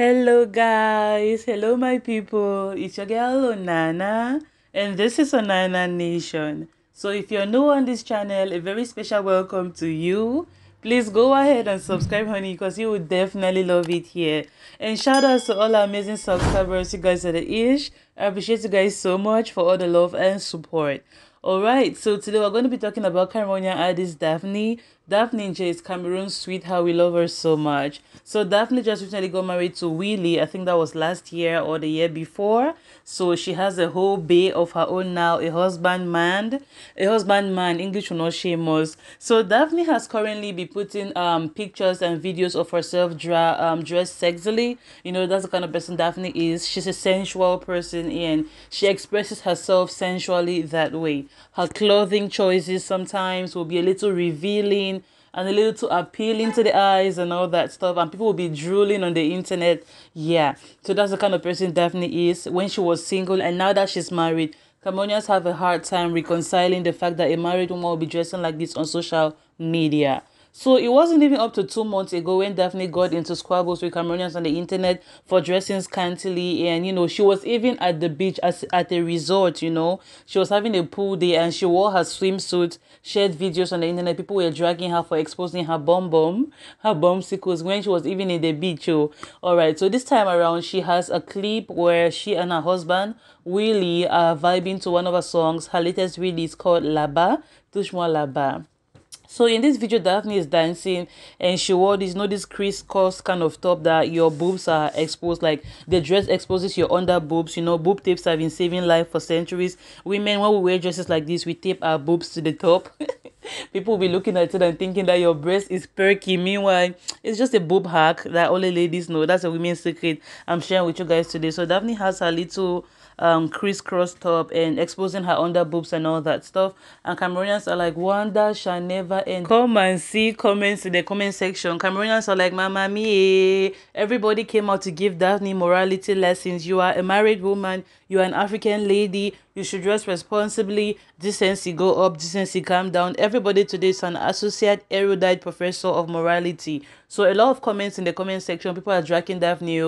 Hello, guys. Hello, my people. It's your girl Onana, and this is Onana Nation. So, if you're new on this channel, a very special welcome to you. Please go ahead and subscribe, honey, because you will definitely love it here. And shout out to all our amazing subscribers, you guys are the ish. I appreciate you guys so much for all the love and support. All right, so today we're going to be talking about Cameroonian artist Daphne. Daphne J is Cameroon's sweetheart. We love her so much. So Daphne just recently got married to Willie. I think that was last year or the year before. So she has a whole bay of her own now, a husband man, a husband man, English will not shame us. So Daphne has currently been putting um pictures and videos of herself dra- um, dressed sexily. You know, that's the kind of person Daphne is. She's a sensual person and she expresses herself sensually that way. Her clothing choices sometimes will be a little revealing and a little too appealing to the eyes and all that stuff. And people will be drooling on the internet. Yeah. So that's the kind of person Daphne is when she was single and now that she's married. Camonias have a hard time reconciling the fact that a married woman will be dressing like this on social media. So it wasn't even up to two months ago when Daphne got into squabbles with Cameroonians on the internet for dressing scantily. And, you know, she was even at the beach as, at a resort, you know. She was having a pool day and she wore her swimsuit, shared videos on the internet. People were dragging her for exposing her bum bum, her bum bumpsicles when she was even in the beach. Oh. All right. So this time around, she has a clip where she and her husband, Willie, are vibing to one of her songs. Her latest release called Laba, Touche-moi Laba. So in this video, Daphne is dancing and she wore this, you know, this crisscross kind of top that your boobs are exposed. Like the dress exposes your under boobs. You know, boob tapes have been saving life for centuries. Women, when we wear dresses like this, we tape our boobs to the top. People will be looking at it and thinking that your breast is perky. Meanwhile, it's just a boob hack that only ladies know. That's a women's secret I'm sharing with you guys today. So Daphne has her little um, crisscross top and exposing her under boobs and all that stuff. And Cameroonians are like, Wonder shall never end. Come and see comments in the comment section. Cameroonians are like, Mama me, everybody came out to give Daphne morality lessons. You are a married woman, you are an African lady, you should dress responsibly, decency go up, decency come down. Everybody today is an associate erudite professor of morality. So a lot of comments in the comment section, people are dragging Daphne.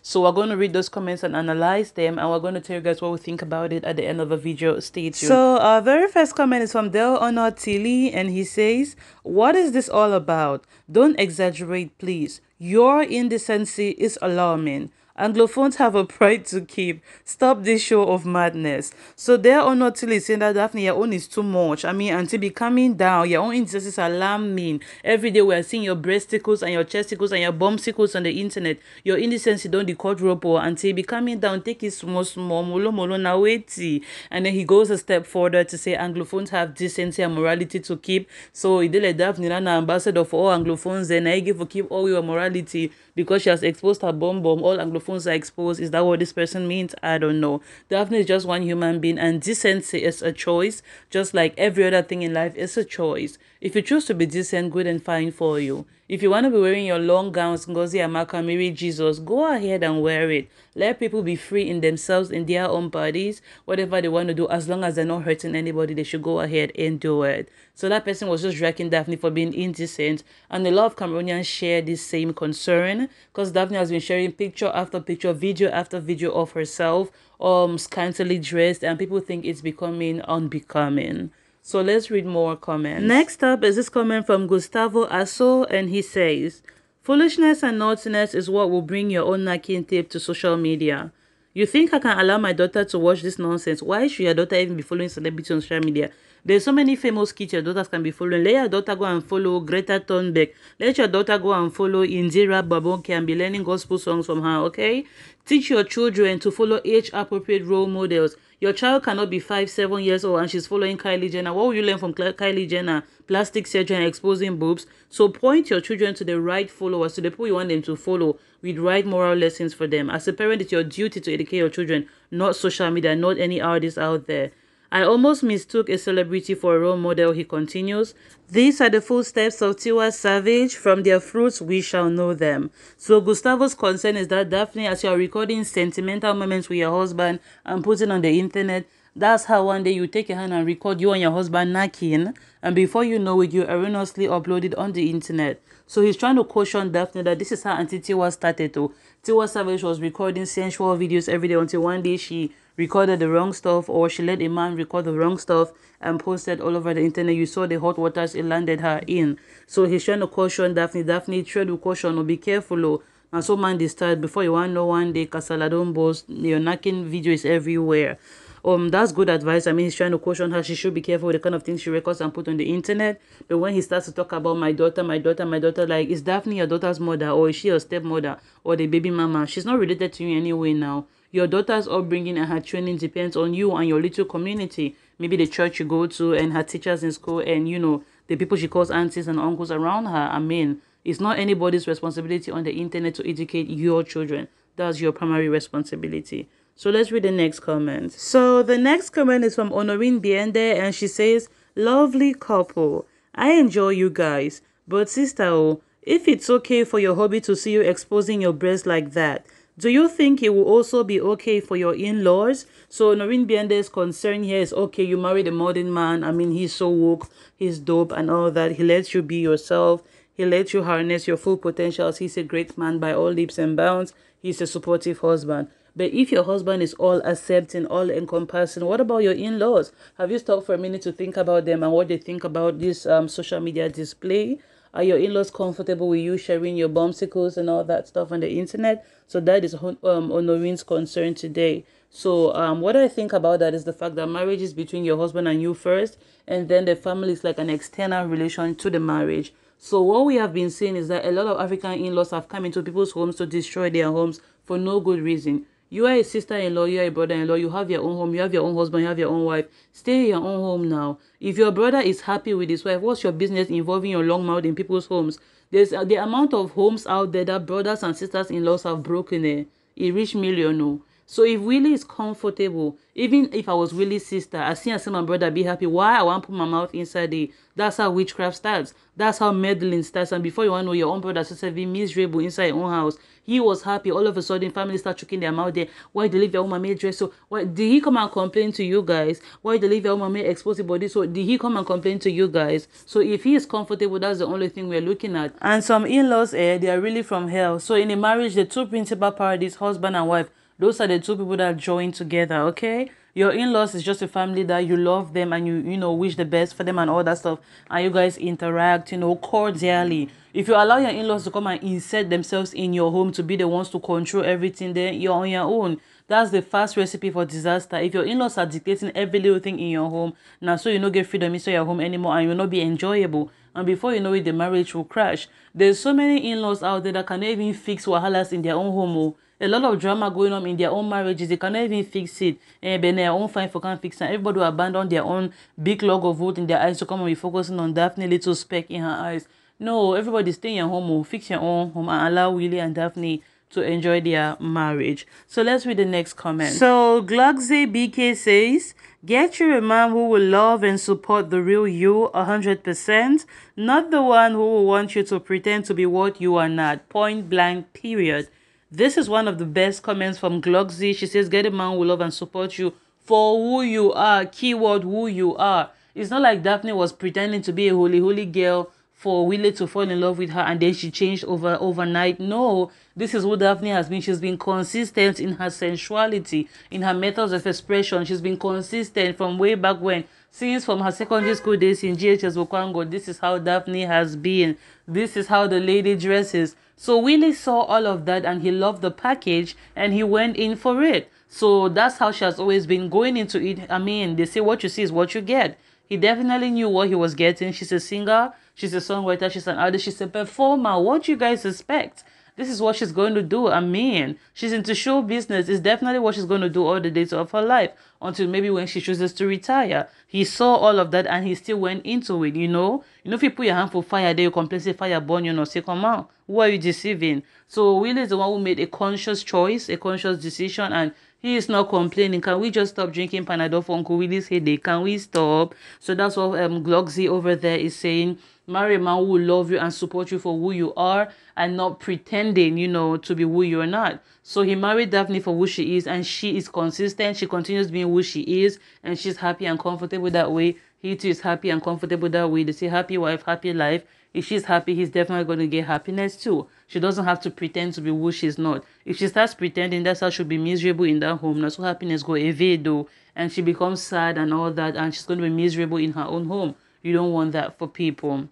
So we're going to read those comments and analyze them and we're going to tell you guys what we think about it at the end of the video. Stay tuned. So our very first comment is from Del Honor Tilly and he says, What is this all about? Don't exaggerate, please. Your indecency is alarming. Anglophones have a pride to keep. Stop this show of madness. So there or not till saying that Daphne, your own is too much. I mean, until be coming down, your own indecency are alarming. Every day we are seeing your breasticles and your chesticles and your bumpsicles on the internet. Your indecency don't decode Robo. Oh, until be coming down. Take it small small molo molo na waiti. And then he goes a step further to say Anglophones have decency and morality to keep. So he did like Daphne an ambassador for all Anglophones eh, and I give for keep all your morality because she has exposed her bomb bomb all Anglophones are exposed. Is that what this person means? I don't know. Daphne is just one human being, and decency is a choice, just like every other thing in life is a choice. If you choose to be decent, good and fine for you. If you want to be wearing your long gowns, Ngozi Amaka, Mary Jesus, go ahead and wear it. Let people be free in themselves, in their own bodies, whatever they want to do. As long as they're not hurting anybody, they should go ahead and do it. So that person was just dragging Daphne for being indecent. And a lot of Cameroonians share this same concern because Daphne has been sharing picture after picture, video after video of herself, um, scantily dressed, and people think it's becoming unbecoming. So let's read more comments. Next up is this comment from Gustavo Asso, and he says, Foolishness and naughtiness is what will bring your own knacking tape to social media. You think I can allow my daughter to watch this nonsense? Why should your daughter even be following celebrity on social media? There's so many famous kids your daughters can be following. Let your daughter go and follow Greta Thunberg. Let your daughter go and follow Indira Babonke and be learning gospel songs from her, okay? Teach your children to follow age-appropriate role models. Your child cannot be five, seven years old and she's following Kylie Jenner. What will you learn from Kylie Jenner? Plastic surgery and exposing boobs. So point your children to the right followers, to the people you want them to follow with right moral lessons for them. As a parent, it's your duty to educate your children, not social media, not any artists out there. I almost mistook a celebrity for a role model, he continues. These are the footsteps of Tiwa Savage. From their fruits, we shall know them. So Gustavo's concern is that Daphne, as you are recording sentimental moments with your husband and putting on the internet, that's how one day you take a hand and record you and your husband knocking, and before you know it, you erroneously upload it on the internet. So he's trying to caution Daphne that this is how Auntie Tiwa started to. Tiwa Savage was recording sensual videos every day until one day she recorded the wrong stuff or she let a man record the wrong stuff and posted all over the internet. You saw the hot waters it landed her in. So he's trying to caution Daphne. Daphne, tread with caution or be careful. Or, oh. and so man they start before you want no one day Kasala do Your knocking video is everywhere. Um, that's good advice. I mean, he's trying to caution her. She should be careful with the kind of things she records and put on the internet. But when he starts to talk about my daughter, my daughter, my daughter, like, is Daphne your daughter's mother or is she your stepmother or the baby mama? She's not related to you anyway now. Your daughter's upbringing and her training depends on you and your little community. Maybe the church you go to and her teachers in school and, you know, the people she calls aunties and uncles around her. I mean, it's not anybody's responsibility on the internet to educate your children. That's your primary responsibility. So let's read the next comment. So the next comment is from Honorine Biende and she says, Lovely couple. I enjoy you guys. But sister, oh, if it's okay for your hobby to see you exposing your breasts like that, do you think it will also be okay for your in-laws? So Noreen Biende's concern here is, okay, you married a modern man. I mean, he's so woke, he's dope and all that. He lets you be yourself. He lets you harness your full potentials. He's a great man by all leaps and bounds. He's a supportive husband. But if your husband is all accepting, all encompassing, what about your in-laws? Have you stopped for a minute to think about them and what they think about this um, social media display? Are your in-laws comfortable with you sharing your bumpsicles and all that stuff on the internet? So that is um, Honorin's concern today. So um, what I think about that is the fact that marriage is between your husband and you first, and then the family is like an external relation to the marriage. So what we have been seeing is that a lot of African in-laws have come into people's homes to destroy their homes for no good reason. You are a sister-in-law, you are a brother-in-law, you have your own home, you have your own husband, you have your own wife. Stay in your own home now. If your brother is happy with his wife, what's your business involving your long mouth in people's homes? There's uh, the amount of homes out there that brothers and sisters-in-laws have broken. Eh? It reached million. No. Oh. So if Willie is comfortable, even if I was Willie's sister, I see and see my brother be happy. Why I want to put my mouth inside the that's how witchcraft starts. That's how meddling starts. And before you want to know your own brother sister be miserable inside your own house. He was happy. All of a sudden, family start choking their mouth there. Why they leave your own made dress? So why did he come and complain to you guys? Why they leave your woman made expose body? So did he come and complain to you guys? So if he is comfortable, that's the only thing we're looking at. And some in-laws, eh, they are really from hell. So in a marriage, the two principal parties, husband and wife, those are the two people that join together, okay? Your in-laws is just a family that you love them and you, you know, wish the best for them and all that stuff. And you guys interact, you know, cordially. If you allow your in-laws to come and insert themselves in your home to be the ones to control everything, then you're on your own. That's the first recipe for disaster. If your in-laws are dictating every little thing in your home, now so you no get freedom inside your home anymore and you'll not be enjoyable and before you know it, the marriage will crash. There's so many in-laws out there that cannot even fix wahalas in their own home. Oh a lot of drama going on in their own marriages. They cannot even fix it. And then their own fine for can't fix it. Everybody will abandon their own big log of wood in their eyes to come and be focusing on Daphne little speck in her eyes. No, everybody stay in your home, oh. fix your own home, and allow Willie and Daphne to enjoy their marriage. So let's read the next comment. So Glugzy BK says, Get you a man who will love and support the real you 100%, not the one who will want you to pretend to be what you are not. Point blank, period. This is one of the best comments from Gloxy. She says, Get a man who love and support you for who you are. Keyword who you are. It's not like Daphne was pretending to be a holy, holy girl for Willie to fall in love with her and then she changed over overnight. No, this is what Daphne has been. She's been consistent in her sensuality, in her methods of expression. She's been consistent from way back when. Since from her secondary school days in GHS Wakwango, this is how Daphne has been. This is how the lady dresses. So Willie saw all of that and he loved the package and he went in for it. So that's how she has always been going into it. I mean, they say what you see is what you get. He definitely knew what he was getting. She's a singer, she's a songwriter, she's an artist, she's a performer. What do you guys expect? This is what she's going to do. I mean, she's into show business. It's definitely what she's going to do all the days of her life until maybe when she chooses to retire. He saw all of that and he still went into it, you know? You know, if you put your hand for fire there, you complain, say fire burn, you know, say come on, Who are you deceiving? So Will is the one who made a conscious choice, a conscious decision, and he is not complaining. Can we just stop drinking Panadol for Uncle Willie's headache? Can we stop? So that's what um, Gloxy over there is saying marry a man who will love you and support you for who you are and not pretending, you know, to be who you're not. So he married Daphne for who she is and she is consistent. She continues being who she is and she's happy and comfortable that way. He too is happy and comfortable that way. They say happy wife, happy life. If she's happy, he's definitely going to get happiness too. She doesn't have to pretend to be who she's not. If she starts pretending, that's how she'll be miserable in that home. That's so what happiness go evade though. And she becomes sad and all that and she's going to be miserable in her own home. You don't want that for people.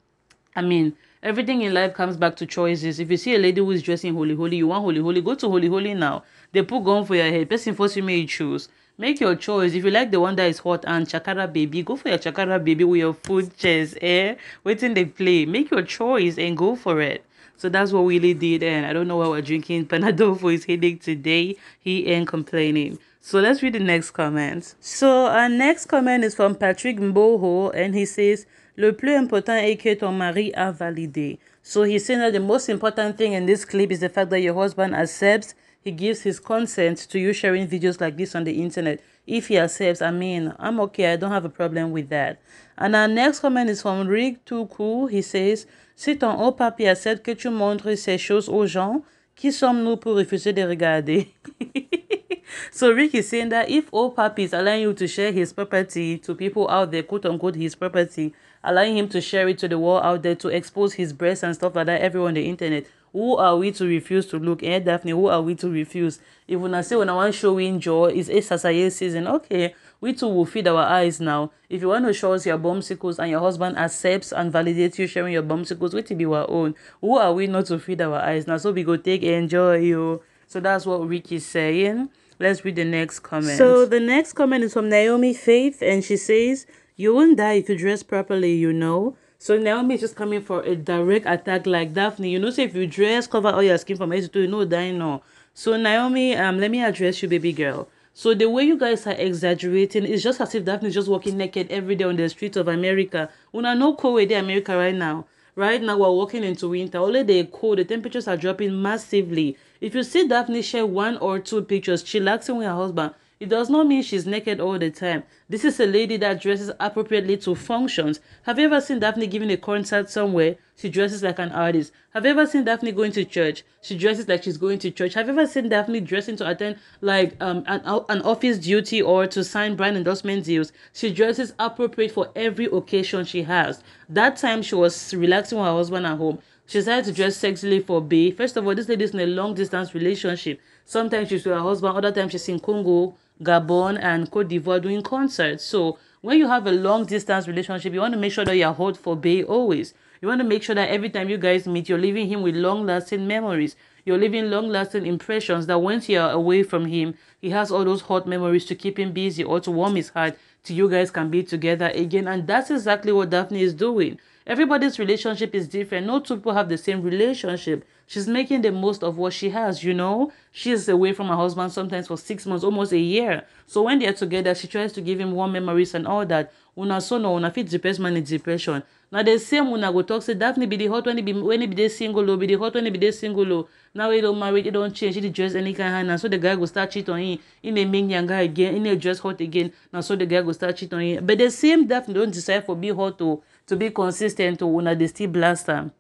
I mean, everything in life comes back to choices. If you see a lady who is dressing holy, holy, you want holy, holy, go to holy, holy now. They put gun for your head. Person force you may choose. Make your choice. If you like the one that is hot and chakara baby, go for your chakara baby with your food chest. eh? Waiting the play. Make your choice and go for it. So that's what Willie did, and I don't know why we're drinking Panadol for his headache today. He ain't complaining. So let's read the next comment. So our next comment is from Patrick Mboho, and he says, Le plus important est que ton mari a validé. So he's saying that the most important thing in this clip is the fact that your husband accepts, he gives his consent to you sharing videos like this on the internet. If he accepts, I mean, I'm okay, I don't have a problem with that. And our next comment is from Rick Tuku. He says, Si ton haut papier accepte que tu montres ces choses aux gens, qui sommes-nous pour refuser de regarder? so Rick is saying that if old papi is allowing you to share his property to people out there, quote unquote, his property, allowing him to share it to the world out there to expose his breasts and stuff like that, everyone on the internet, who are we to refuse to look? Eh, Daphne, who are we to refuse? If we say when I want showing joy, it's a Sasaye season. Okay, we too will feed our eyes now. If you want to show us your bombsicles and your husband accepts and validates you sharing your bombsicles, we to be our own. Who are we not to feed our eyes now? So we go take enjoy you. So that's what Ricky is saying. Let's read the next comment. So the next comment is from Naomi Faith, and she says, "You won't die if you dress properly, you know." So Naomi is just coming for a direct attack like Daphne. You know, say if you dress, cover all your skin from head to toe, you know, dying no. So Naomi, um, let me address you, baby girl. So the way you guys are exaggerating, is just as if Daphne is just walking naked every day on the streets of America. We know no cold weather America right now. Right now we're walking into winter. Already cold, the temperatures are dropping massively. If you see Daphne share one or two pictures chillaxing with her husband, it does not mean she's naked all the time. This is a lady that dresses appropriately to functions. Have you ever seen Daphne giving a concert somewhere? She dresses like an artist. Have you ever seen Daphne going to church? She dresses like she's going to church. Have you ever seen Daphne dressing to attend like um an, uh, an office duty or to sign brand endorsement deals? She dresses appropriate for every occasion she has. That time she was relaxing with her husband at home. She decided to dress sexually for B. First of all, this lady is in a long distance relationship. Sometimes she's with her husband, other times she's in Congo, Gabon, and Cote d'Ivoire doing concerts. So when you have a long distance relationship, you want to make sure that you're hot for B always. You want to make sure that every time you guys meet, you're leaving him with long lasting memories. You're leaving long lasting impressions that once you're away from him, he has all those hot memories to keep him busy or to warm his heart so you guys can be together again. And that's exactly what Daphne is doing. Everybody's relationship is different. No two people have the same relationship. She's making the most of what she has, you know? She's away from her husband sometimes for six months, almost a year. So when they're together, she tries to give him warm memories and all that. una so no una fit depress man in depression na the same una go talk say daphne be the hot when e be when he be the single o oh, be the hot when e be the single o oh. now he don't marry he don't change he dey dress any kind of hand na so the guy go start cheat on him e dey make yanga again e dey dress hot again Now so the guy go start cheat on him but the same daphne don't decide for be hot to oh, to be consistent, to una they still blast him.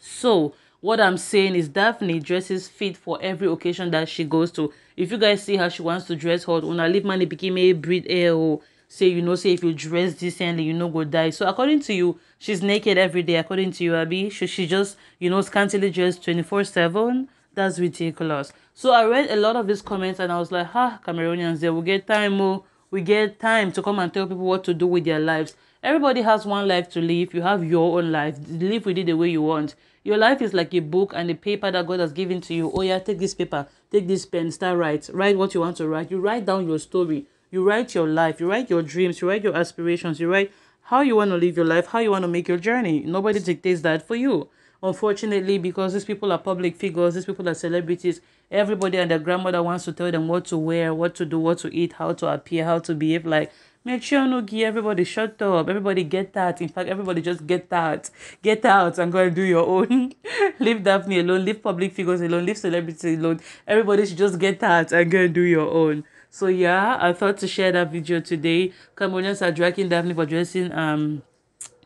so what i'm saying is daphne dresses fit for every occasion that she goes to if you guys see how she wants to dress hot una leave money pikin make e breathe air say you know say if you dress decently you no go die so according to you she's naked every day according to you Abby, should she just you know scantily dressed 24 7 that's ridiculous so i read a lot of these comments and i was like ha ah, cameroonians they will get time more oh. we get time to come and tell people what to do with their lives everybody has one life to live you have your own life live with it the way you want your life is like a book and a paper that God has given to you. Oh, yeah, take this paper, take this pen, start write. Write what you want to write. You write down your story. You write your life, you write your dreams, you write your aspirations, you write how you want to live your life, how you want to make your journey. Nobody dictates that for you. Unfortunately, because these people are public figures, these people are celebrities, everybody and their grandmother wants to tell them what to wear, what to do, what to eat, how to appear, how to behave. Like, Mechianugi, everybody shut up. Everybody get that. In fact, everybody just get that. Get out and go and do your own. leave Daphne alone. Leave public figures alone. Leave celebrities alone. Everybody should just get that and go and do your own. So yeah, I thought to share that video today. Cambodians are dragging Daphne for dressing um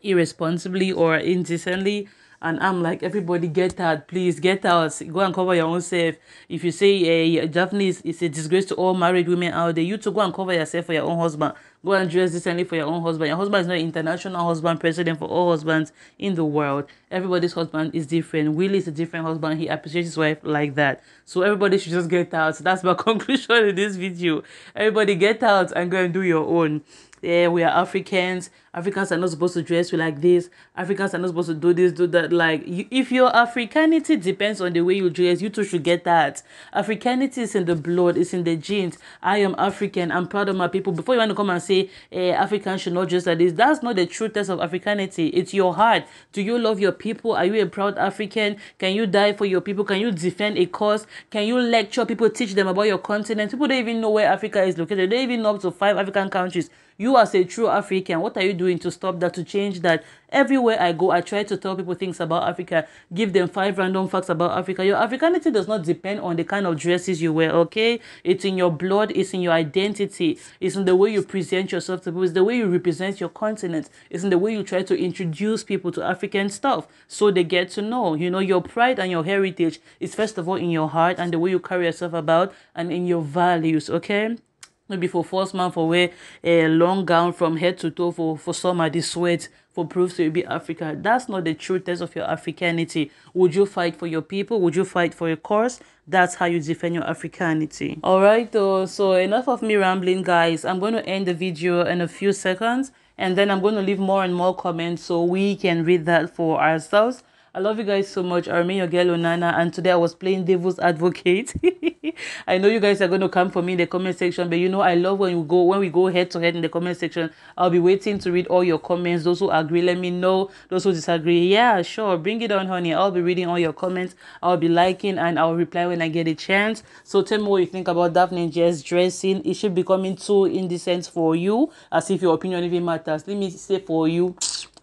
irresponsibly or indecently. And I'm like, everybody get out, please get out. Go and cover your own self. If you say hey, eh, Daphne is, is a disgrace to all married women out there, you to go and cover yourself for your own husband. Go and dress decently for your own husband. Your husband is not international husband, president for all husbands in the world. Everybody's husband is different. Willie is a different husband. He appreciates his wife like that. So everybody should just get out. that's my conclusion in this video. Everybody get out and go and do your own. Yeah, we are Africans. Africans are not supposed to dress like this. Africans are not supposed to do this, do that. Like, you, if your Africanity depends on the way you dress, you too should get that. Africanity is in the blood, it's in the genes. I am African. I'm proud of my people. Before you want to come and say, say eh, Africans should not just like this. That's not the true test of Africanity. It's your heart. Do you love your people? Are you a proud African? Can you die for your people? Can you defend a cause? Can you lecture people, teach them about your continent? People don't even know where Africa is located. They even know up to five African countries. You as a true African, what are you doing to stop that, to change that? Everywhere I go, I try to tell people things about Africa, give them five random facts about Africa. Your Africanity does not depend on the kind of dresses you wear, okay? It's in your blood, it's in your identity, it's in the way you present yourself to people, it's the way you represent your continent, it's in the way you try to introduce people to African stuff so they get to know. You know, your pride and your heritage is first of all in your heart and the way you carry yourself about and in your values, okay? Maybe for first man for wear a long gown from head to toe for for summer the sweat for proof to be africa that's not the true test of your africanity would you fight for your people would you fight for your cause that's how you defend your africanity all right though so enough of me rambling guys i'm going to end the video in a few seconds and then i'm going to leave more and more comments so we can read that for ourselves I love you guys so much. I remain your girl Onana, and today I was playing Devil's Advocate. I know you guys are going to come for me in the comment section, but you know I love when you go when we go head to head in the comment section. I'll be waiting to read all your comments. Those who agree, let me know. Those who disagree, yeah, sure, bring it on, honey. I'll be reading all your comments. I'll be liking and I'll reply when I get a chance. So tell me what you think about Daphne Jess dressing. Is she becoming too indecent for you? As if your opinion even matters. Let me say for you.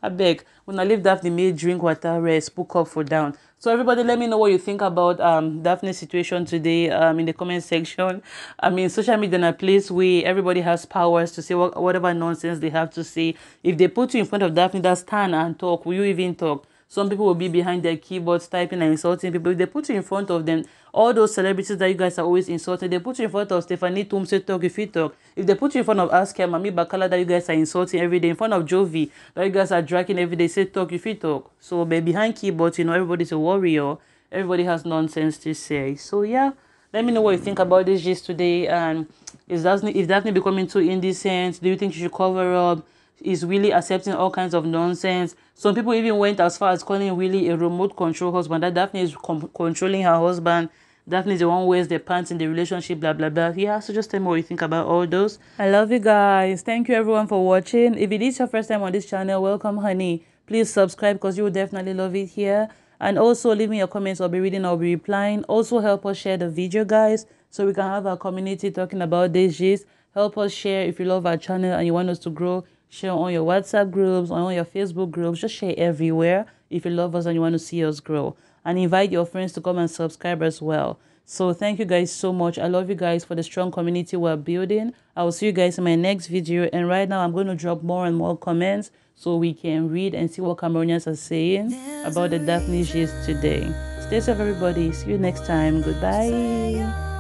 I beg. When I leave Daphne, may drink water, rest, book up for down. So everybody, let me know what you think about um Daphne's situation today um in the comment section. I mean, social media in a place where everybody has powers to say whatever nonsense they have to say. If they put you in front of Daphne, that's stand and talk. Will you even talk? Some people will be behind their keyboards typing and insulting people. If They put you in front of them. All those celebrities that you guys are always insulting, they put you in front of Stephanie Tumse Talk if you talk. If they put you in front of Asker, Mami Bakala that you guys are insulting every day, in front of Jovi that you guys are dragging every day, say talk if you talk. So but behind keyboards, you know, everybody's a warrior. Everybody has nonsense to say. So yeah let me know what you think about this gist today and is Daphne, is Daphne becoming too indecent do you think she should cover up is really accepting all kinds of nonsense. Some people even went as far as calling Willie a remote control husband. That Daphne is controlling her husband. Daphne is the one who wears the pants in the relationship, blah, blah, blah. Yeah, so just tell me what you think about all those. I love you guys. Thank you everyone for watching. If it is your first time on this channel, welcome, honey. Please subscribe because you will definitely love it here. And also leave me your comments. I'll be reading. I'll be replying. Also help us share the video, guys, so we can have our community talking about this gist. Help us share if you love our channel and you want us to grow share on your WhatsApp groups, on your Facebook groups, just share everywhere if you love us and you want to see us grow. And invite your friends to come and subscribe as well. So thank you guys so much. I love you guys for the strong community we're building. I will see you guys in my next video. And right now, I'm going to drop more and more comments so we can read and see what Cameroonians are saying about the Daphne Gist today. Stay safe, everybody. See you next time. Goodbye.